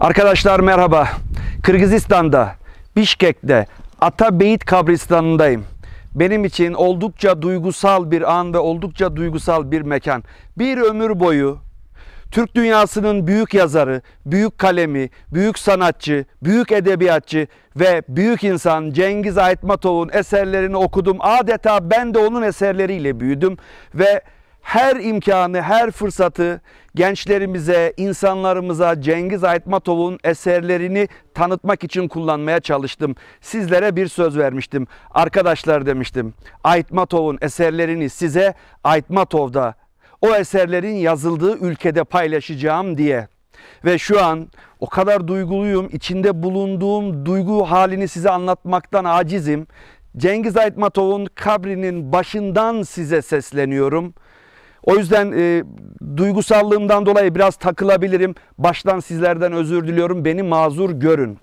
Arkadaşlar merhaba. Kırgızistan'da, Bişkek'te Atabeyit kabristanındayım. Benim için oldukça duygusal bir an ve oldukça duygusal bir mekan. Bir ömür boyu Türk dünyasının büyük yazarı, büyük kalemi, büyük sanatçı, büyük edebiyatçı ve büyük insan Cengiz Aytmatov'un eserlerini okudum. Adeta ben de onun eserleriyle büyüdüm ve her imkanı, her fırsatı gençlerimize, insanlarımıza Cengiz Aytmatov'un eserlerini tanıtmak için kullanmaya çalıştım. Sizlere bir söz vermiştim. Arkadaşlar demiştim. Aytmatov'un eserlerini size Aytmatov'da o eserlerin yazıldığı ülkede paylaşacağım diye. Ve şu an o kadar duyguluyum, içinde bulunduğum duygu halini size anlatmaktan acizim. Cengiz Aytmatov'un kabrinin başından size sesleniyorum.'' O yüzden e, duygusallığımdan dolayı biraz takılabilirim. Baştan sizlerden özür diliyorum. Beni mazur görün.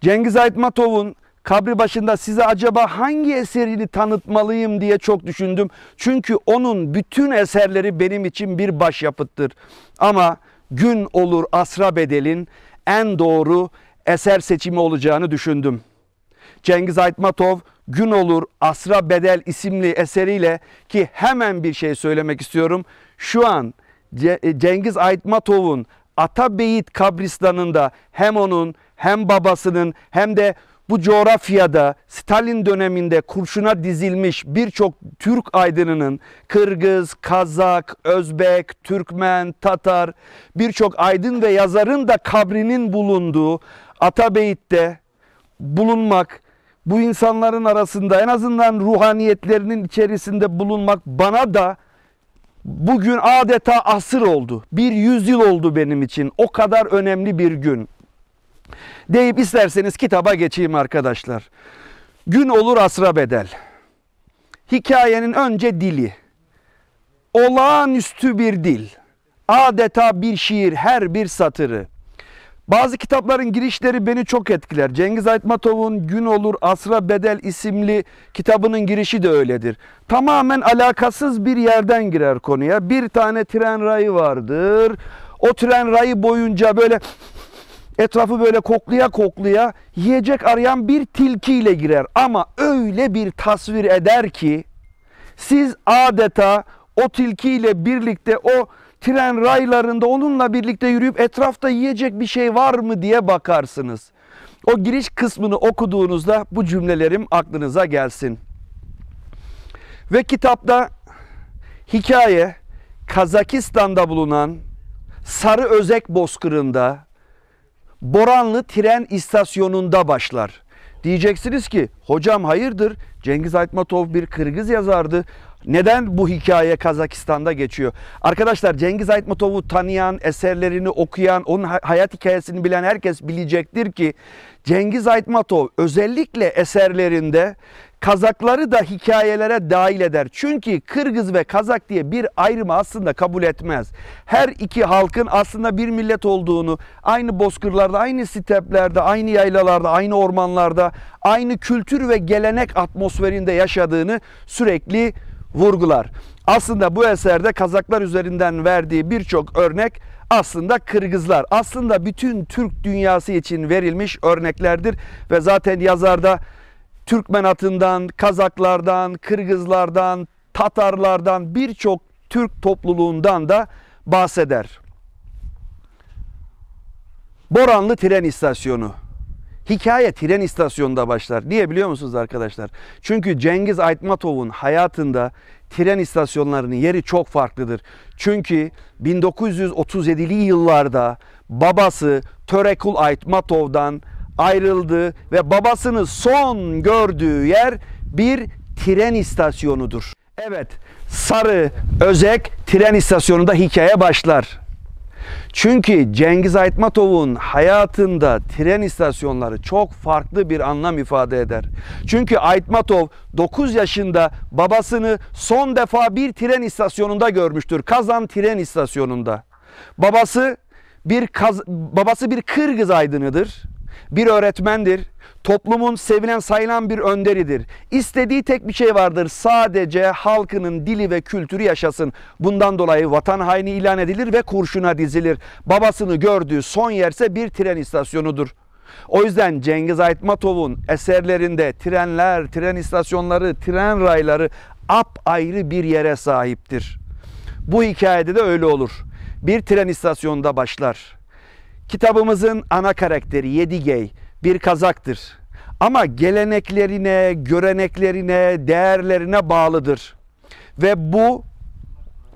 Cengiz Aytmatov'un kabri başında size acaba hangi eserini tanıtmalıyım diye çok düşündüm. Çünkü onun bütün eserleri benim için bir başyapıttır. Ama gün olur asra bedelin en doğru eser seçimi olacağını düşündüm. Cengiz Aytmatov Gün Olur Asra Bedel isimli eseriyle ki hemen bir şey söylemek istiyorum. Şu an e, Cengiz Aytmatov'un Atabeyit kabristanında hem onun hem babasının hem de bu coğrafyada Stalin döneminde kurşuna dizilmiş birçok Türk aydınının Kırgız, Kazak, Özbek, Türkmen, Tatar birçok aydın ve yazarın da kabrinin bulunduğu Atabeyit'te bulunmak bu insanların arasında en azından ruhaniyetlerinin içerisinde bulunmak bana da bugün adeta asır oldu. Bir yüzyıl oldu benim için. O kadar önemli bir gün. Deyip isterseniz kitaba geçeyim arkadaşlar. Gün olur asra bedel. Hikayenin önce dili. Olağanüstü bir dil. Adeta bir şiir her bir satırı. Bazı kitapların girişleri beni çok etkiler. Cengiz Aytmatov'un Gün Olur Asra Bedel isimli kitabının girişi de öyledir. Tamamen alakasız bir yerden girer konuya. Bir tane tren rayı vardır. O tren rayı boyunca böyle etrafı böyle koklaya koklaya yiyecek arayan bir tilkiyle girer. Ama öyle bir tasvir eder ki siz adeta o tilkiyle birlikte o tren raylarında onunla birlikte yürüyüp etrafta yiyecek bir şey var mı diye bakarsınız. O giriş kısmını okuduğunuzda bu cümlelerim aklınıza gelsin. Ve kitapta hikaye Kazakistan'da bulunan Sarı Özek Bozkırı'nda Boranlı tren istasyonunda başlar. Diyeceksiniz ki hocam hayırdır Cengiz Aytmatov bir Kırgız yazardı. Neden bu hikaye Kazakistan'da geçiyor? Arkadaşlar Cengiz Aytmatov'u tanıyan, eserlerini okuyan, onun hayat hikayesini bilen herkes bilecektir ki Cengiz Aytmatov özellikle eserlerinde Kazakları da hikayelere dahil eder. Çünkü Kırgız ve Kazak diye bir ayrımı aslında kabul etmez. Her iki halkın aslında bir millet olduğunu, aynı bozkırlarda, aynı steplerde, aynı yaylalarda, aynı ormanlarda, aynı kültür ve gelenek atmosferinde yaşadığını sürekli vurgular. Aslında bu eserde Kazaklar üzerinden verdiği birçok örnek aslında Kırgızlar. Aslında bütün Türk dünyası için verilmiş örneklerdir ve zaten yazarda Türkmen atından, Kazaklardan, Kırgızlardan, Tatarlardan birçok Türk topluluğundan da bahseder. Boranlı tren istasyonu Hikaye tren istasyonunda başlar. Niye biliyor musunuz arkadaşlar? Çünkü Cengiz Aytmatov'un hayatında tren istasyonlarının yeri çok farklıdır. Çünkü 1937'li yıllarda babası Törekul Aytmatov'dan ayrıldı ve babasını son gördüğü yer bir tren istasyonudur. Evet, Sarı Özek tren istasyonunda hikaye başlar. Çünkü Cengiz Aytmatov'un hayatında tren istasyonları çok farklı bir anlam ifade eder. Çünkü Aytmatov 9 yaşında babasını son defa bir tren istasyonunda görmüştür. Kazan tren istasyonunda. Babası bir kaz babası bir Kırgız aydınıdır. Bir öğretmendir Toplumun sevilen sayılan bir önderidir. İstediği tek bir şey vardır. Sadece halkının dili ve kültürü yaşasın. Bundan dolayı vatan haini ilan edilir ve kurşuna dizilir. Babasını gördüğü son yerse bir tren istasyonudur. O yüzden Cengiz Aytmatov'un eserlerinde trenler, tren istasyonları, tren rayları ap ayrı bir yere sahiptir. Bu hikayede de öyle olur. Bir tren istasyonunda başlar. Kitabımızın ana karakteri Yedigey bir kazaktır. Ama geleneklerine, göreneklerine, değerlerine bağlıdır. Ve bu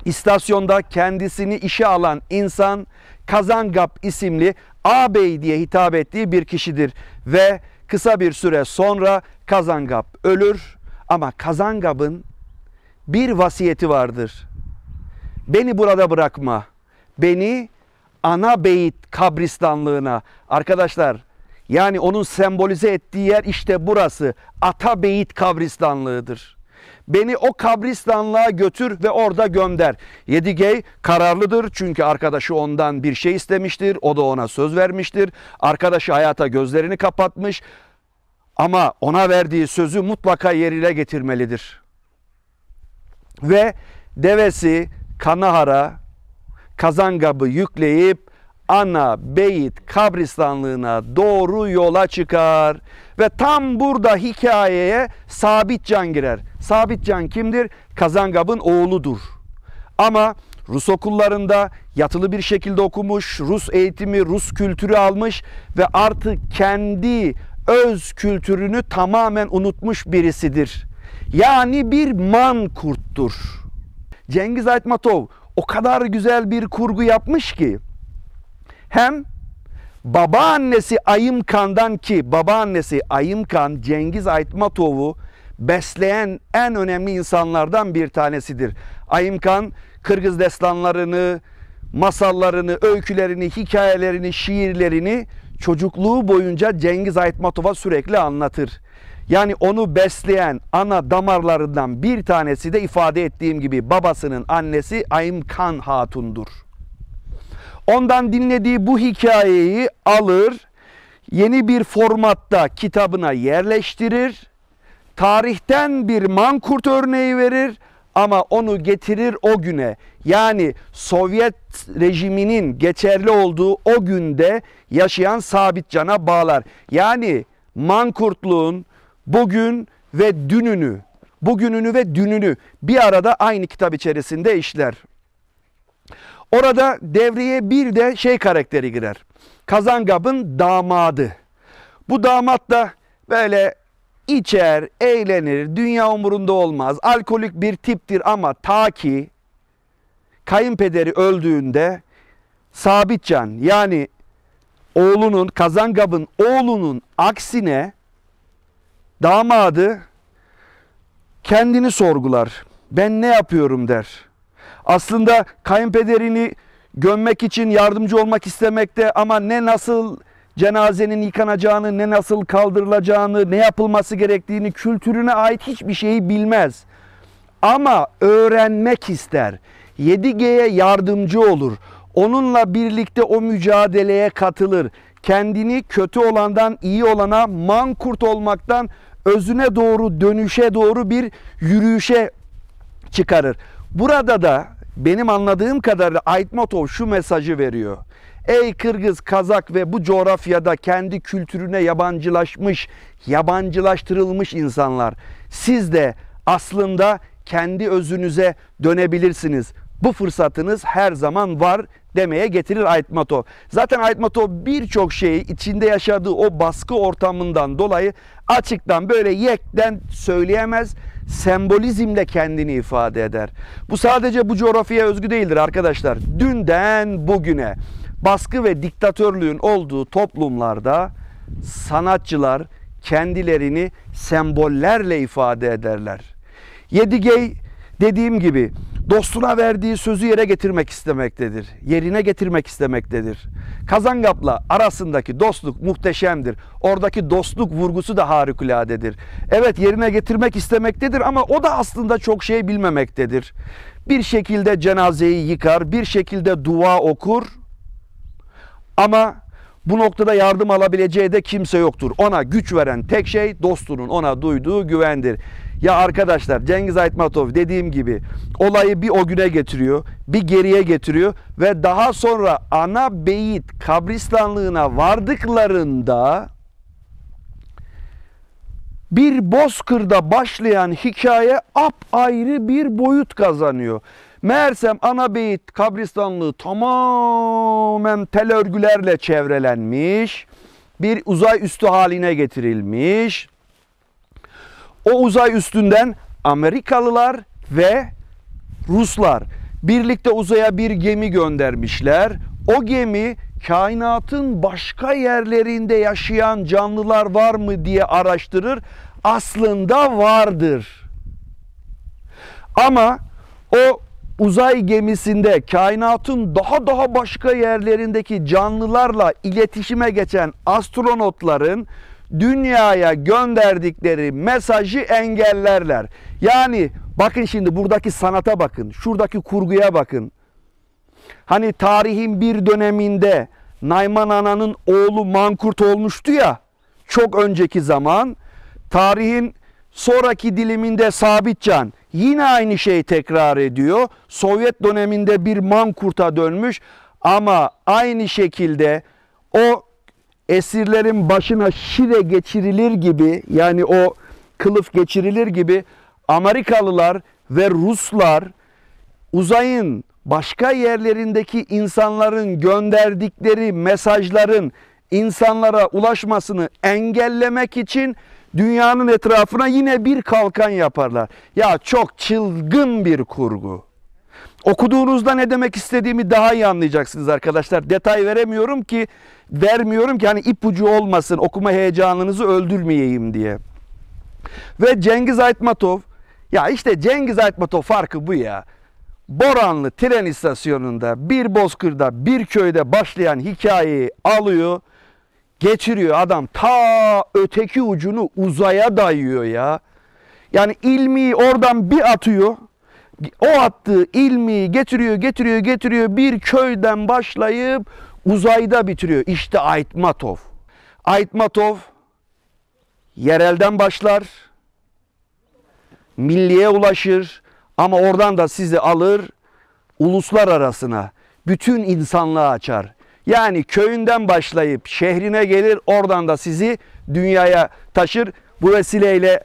istasyonda kendisini işe alan insan Kazangap isimli ağabey diye hitap ettiği bir kişidir. Ve kısa bir süre sonra Kazangap ölür ama Kazangap'ın bir vasiyeti vardır. Beni burada bırakma. Beni ana beyit kabristanlığına. Arkadaşlar yani onun sembolize ettiği yer işte burası. Ata Beyit kabristanlığıdır. Beni o kabristanlığa götür ve orada gönder. Yedigey kararlıdır çünkü arkadaşı ondan bir şey istemiştir. O da ona söz vermiştir. Arkadaşı hayata gözlerini kapatmış. Ama ona verdiği sözü mutlaka yerine getirmelidir. Ve devesi Kanahara kazangabı yükleyip ana beyit kabristanlığına doğru yola çıkar. Ve tam burada hikayeye sabit can girer. Sabit can kimdir? Kazangab'ın oğludur. Ama Rus okullarında yatılı bir şekilde okumuş, Rus eğitimi, Rus kültürü almış ve artık kendi öz kültürünü tamamen unutmuş birisidir. Yani bir man kurttur. Cengiz Aytmatov o kadar güzel bir kurgu yapmış ki hem babaannesi Ayımkan'dan ki babaannesi Ayımkan Cengiz Aytmatov'u besleyen en önemli insanlardan bir tanesidir. Ayımkan Kırgız destanlarını, masallarını, öykülerini, hikayelerini, şiirlerini çocukluğu boyunca Cengiz Aytmatov'a sürekli anlatır. Yani onu besleyen ana damarlarından bir tanesi de ifade ettiğim gibi babasının annesi Ayımkan Hatun'dur. Ondan dinlediği bu hikayeyi alır, yeni bir formatta kitabına yerleştirir. Tarihten bir mankurt örneği verir ama onu getirir o güne. Yani Sovyet rejiminin geçerli olduğu o günde yaşayan Sabitcan'a bağlar. Yani mankurtluğun bugün ve dününü, bugününü ve dününü bir arada aynı kitap içerisinde işler. Orada devreye bir de şey karakteri girer. Kazangab'ın damadı. Bu damat da böyle içer, eğlenir, dünya umurunda olmaz. Alkolik bir tiptir ama ta ki kayınpederi öldüğünde Sabitcan yani oğlunun Kazangab'ın oğlunun aksine damadı kendini sorgular. Ben ne yapıyorum der. Aslında kayınpederini gömmek için yardımcı olmak istemekte ama ne nasıl cenazenin yıkanacağını, ne nasıl kaldırılacağını, ne yapılması gerektiğini, kültürüne ait hiçbir şeyi bilmez. Ama öğrenmek ister. 7G'ye yardımcı olur. Onunla birlikte o mücadeleye katılır. Kendini kötü olandan iyi olana, mankurt olmaktan özüne doğru, dönüşe doğru bir yürüyüşe çıkarır. Burada da benim anladığım kadarıyla Aytmatov şu mesajı veriyor. Ey Kırgız, Kazak ve bu coğrafyada kendi kültürüne yabancılaşmış, yabancılaştırılmış insanlar. Siz de aslında kendi özünüze dönebilirsiniz. Bu fırsatınız her zaman var demeye getirir Ait Zaten Ait birçok şeyi içinde yaşadığı o baskı ortamından dolayı açıktan böyle yekten söyleyemez. Sembolizmle kendini ifade eder. Bu sadece bu coğrafyaya özgü değildir arkadaşlar. Dünden bugüne baskı ve diktatörlüğün olduğu toplumlarda sanatçılar kendilerini sembollerle ifade ederler. Yedigey dediğim gibi dostuna verdiği sözü yere getirmek istemektedir. Yerine getirmek istemektedir. Kazangap'la arasındaki dostluk muhteşemdir. Oradaki dostluk vurgusu da harikuladedir. Evet yerine getirmek istemektedir ama o da aslında çok şey bilmemektedir. Bir şekilde cenazeyi yıkar, bir şekilde dua okur ama bu noktada yardım alabileceği de kimse yoktur. Ona güç veren tek şey dostunun ona duyduğu güvendir. Ya arkadaşlar Cengiz Aytmatov dediğim gibi olayı bir o güne getiriyor, bir geriye getiriyor ve daha sonra ana beyit kabristanlığına vardıklarında bir bozkırda başlayan hikaye ap ayrı bir boyut kazanıyor. Meğersem ana beyit kabristanlığı tamamen tel örgülerle çevrelenmiş. Bir uzay üstü haline getirilmiş. O uzay üstünden Amerikalılar ve Ruslar birlikte uzaya bir gemi göndermişler. O gemi kainatın başka yerlerinde yaşayan canlılar var mı diye araştırır. Aslında vardır. Ama o uzay gemisinde kainatın daha daha başka yerlerindeki canlılarla iletişime geçen astronotların dünyaya gönderdikleri mesajı engellerler. Yani bakın şimdi buradaki sanata bakın, şuradaki kurguya bakın. Hani tarihin bir döneminde Nayman Ana'nın oğlu Mankurt olmuştu ya, çok önceki zaman. Tarihin sonraki diliminde Sabitcan yine aynı şeyi tekrar ediyor. Sovyet döneminde bir Mankurt'a dönmüş ama aynı şekilde o esirlerin başına şire geçirilir gibi yani o kılıf geçirilir gibi Amerikalılar ve Ruslar uzayın başka yerlerindeki insanların gönderdikleri mesajların insanlara ulaşmasını engellemek için dünyanın etrafına yine bir kalkan yaparlar. Ya çok çılgın bir kurgu. Okuduğunuzda ne demek istediğimi daha iyi anlayacaksınız arkadaşlar. Detay veremiyorum ki, vermiyorum ki hani ipucu olmasın, okuma heyecanınızı öldürmeyeyim diye. Ve Cengiz Aytmatov, ya işte Cengiz Aytmatov farkı bu ya. Boranlı tren istasyonunda, bir bozkırda, bir köyde başlayan hikayeyi alıyor, geçiriyor adam. Ta öteki ucunu uzaya dayıyor ya. Yani ilmi oradan bir atıyor, o attığı ilmi getiriyor, getiriyor, getiriyor. Bir köyden başlayıp uzayda bitiriyor. İşte Aytmatov. Aytmatov yerelden başlar, milliye ulaşır ama oradan da sizi alır uluslar arasına, bütün insanlığa açar. Yani köyünden başlayıp şehrine gelir, oradan da sizi dünyaya taşır. Bu vesileyle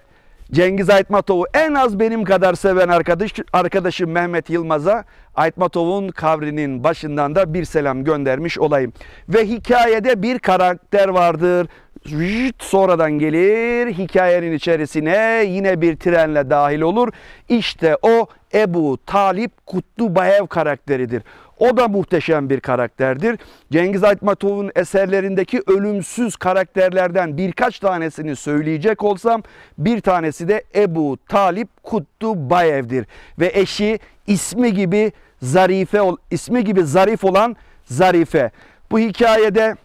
Cengiz Aytmatov'u en az benim kadar seven arkadaş, arkadaşım Mehmet Yılmaz'a Aytmatov'un kavrinin başından da bir selam göndermiş olayım. Ve hikayede bir karakter vardır. Sonradan gelir hikayenin içerisine yine bir trenle dahil olur. İşte o Ebu Talip Kutlu Bayev karakteridir. O da muhteşem bir karakterdir. Cengiz Aytmatov'un eserlerindeki ölümsüz karakterlerden birkaç tanesini söyleyecek olsam bir tanesi de Ebu Talip Kuttu Bayev'dir. Ve eşi ismi gibi zarife ismi gibi zarif olan Zarife. Bu hikayede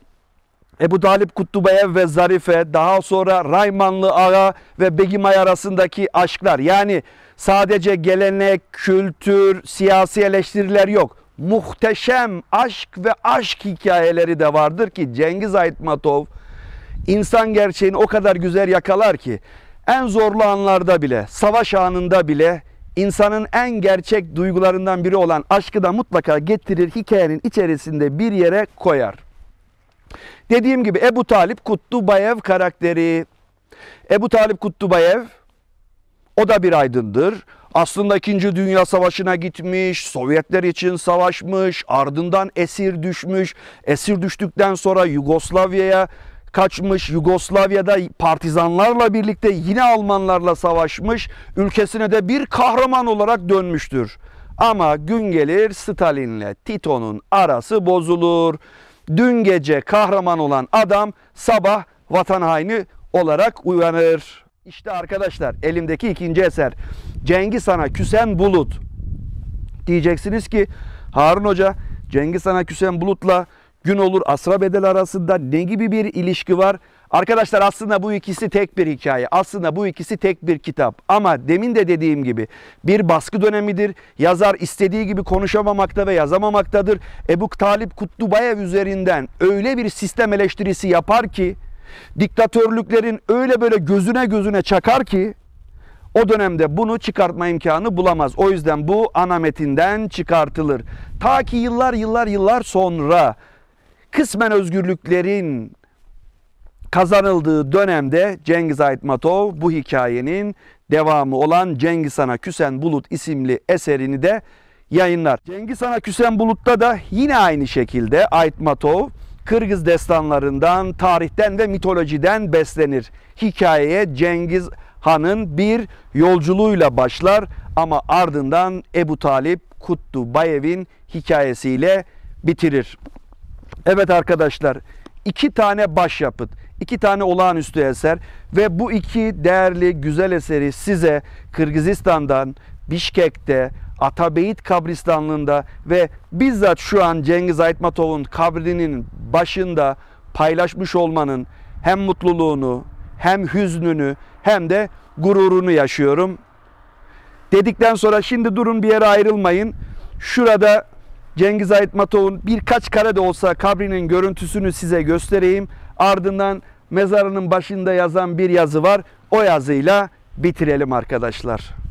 Ebu Talip Kutlubayev ve Zarife daha sonra Raymanlı Ağa ve Begimay arasındaki aşklar yani sadece gelenek, kültür, siyasi eleştiriler yok muhteşem aşk ve aşk hikayeleri de vardır ki Cengiz Aytmatov insan gerçeğini o kadar güzel yakalar ki en zorlu anlarda bile, savaş anında bile insanın en gerçek duygularından biri olan aşkı da mutlaka getirir hikayenin içerisinde bir yere koyar. Dediğim gibi Ebu Talip Kutlubayev karakteri. Ebu Talip Kutlubayev o da bir aydındır. Aslında 2. Dünya Savaşı'na gitmiş, Sovyetler için savaşmış, ardından esir düşmüş. Esir düştükten sonra Yugoslavya'ya kaçmış. Yugoslavya'da partizanlarla birlikte yine Almanlarla savaşmış. Ülkesine de bir kahraman olarak dönmüştür. Ama gün gelir Stalin'le Tito'nun arası bozulur. Dün gece kahraman olan adam sabah vatan haini olarak uyanır. İşte arkadaşlar elimdeki ikinci eser. Cengiz Han'a küsen bulut. Diyeceksiniz ki Harun Hoca Cengiz Han'a küsen bulutla gün olur asra bedel arasında ne gibi bir ilişki var? Arkadaşlar aslında bu ikisi tek bir hikaye. Aslında bu ikisi tek bir kitap. Ama demin de dediğim gibi bir baskı dönemidir. Yazar istediği gibi konuşamamakta ve yazamamaktadır. Ebu Talip Kutlubayev üzerinden öyle bir sistem eleştirisi yapar ki diktatörlüklerin öyle böyle gözüne gözüne çakar ki o dönemde bunu çıkartma imkanı bulamaz. O yüzden bu ana metinden çıkartılır. Ta ki yıllar yıllar yıllar sonra kısmen özgürlüklerin kazanıldığı dönemde Cengiz Aytmatov bu hikayenin devamı olan Cengiz Han'a Küsen Bulut isimli eserini de yayınlar. Cengiz Han'a Küsen Bulut'ta da yine aynı şekilde Aytmatov. Kırgız destanlarından, tarihten ve mitolojiden beslenir. Hikayeye Cengiz Han'ın bir yolculuğuyla başlar ama ardından Ebu Talip Kutlu Bayev'in hikayesiyle bitirir. Evet arkadaşlar iki tane başyapıt, iki tane olağanüstü eser ve bu iki değerli güzel eseri size Kırgızistan'dan Bişkek'te, Atabeyit kabristanlığında ve bizzat şu an Cengiz Aytmatov'un kabrinin başında paylaşmış olmanın hem mutluluğunu, hem hüznünü, hem de gururunu yaşıyorum. Dedikten sonra şimdi durun bir yere ayrılmayın. Şurada Cengiz Aytmatov'un birkaç kare de olsa kabrinin görüntüsünü size göstereyim. Ardından mezarının başında yazan bir yazı var. O yazıyla bitirelim arkadaşlar.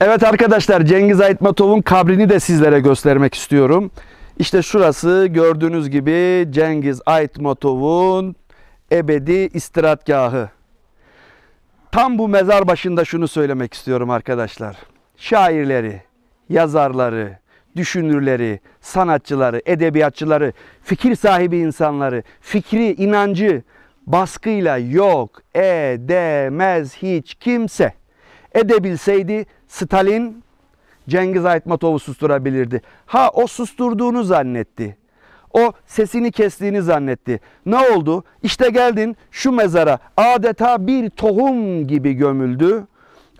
Evet arkadaşlar Cengiz Aytmatov'un kabrini de sizlere göstermek istiyorum. İşte şurası gördüğünüz gibi Cengiz Aytmatov'un ebedi istirahatgahı. Tam bu mezar başında şunu söylemek istiyorum arkadaşlar. Şairleri, yazarları, düşünürleri, sanatçıları, edebiyatçıları, fikir sahibi insanları, fikri, inancı baskıyla yok edemez hiç kimse. Edebilseydi Stalin Cengiz Aytmatov'u susturabilirdi. Ha o susturduğunu zannetti. O sesini kestiğini zannetti. Ne oldu? İşte geldin şu mezara adeta bir tohum gibi gömüldü.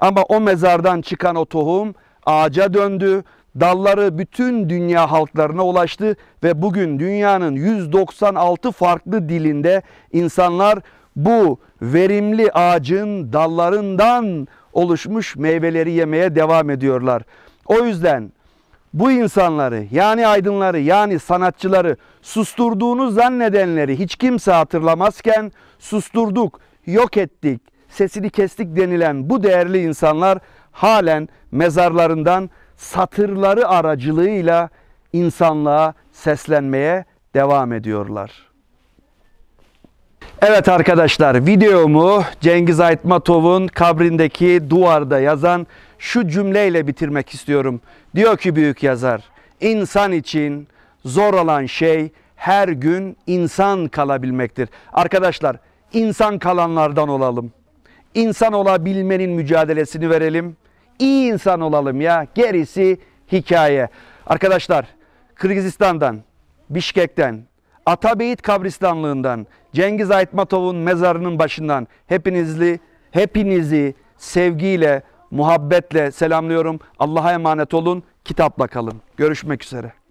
Ama o mezardan çıkan o tohum ağaca döndü. Dalları bütün dünya halklarına ulaştı ve bugün dünyanın 196 farklı dilinde insanlar bu verimli ağacın dallarından oluşmuş meyveleri yemeye devam ediyorlar. O yüzden bu insanları yani aydınları yani sanatçıları susturduğunu zannedenleri hiç kimse hatırlamazken susturduk, yok ettik, sesini kestik denilen bu değerli insanlar halen mezarlarından satırları aracılığıyla insanlığa seslenmeye devam ediyorlar. Evet arkadaşlar videomu Cengiz Aytmatov'un kabrindeki duvarda yazan şu cümleyle bitirmek istiyorum. Diyor ki büyük yazar, insan için zor olan şey her gün insan kalabilmektir. Arkadaşlar insan kalanlardan olalım. İnsan olabilmenin mücadelesini verelim. İyi insan olalım ya. Gerisi hikaye. Arkadaşlar Kırgızistan'dan, Bişkek'ten, Atabeyit kabristanlığından, Cengiz Aytmatov'un mezarının başından hepinizli, hepinizi sevgiyle, muhabbetle selamlıyorum. Allah'a emanet olun, kitapla kalın. Görüşmek üzere.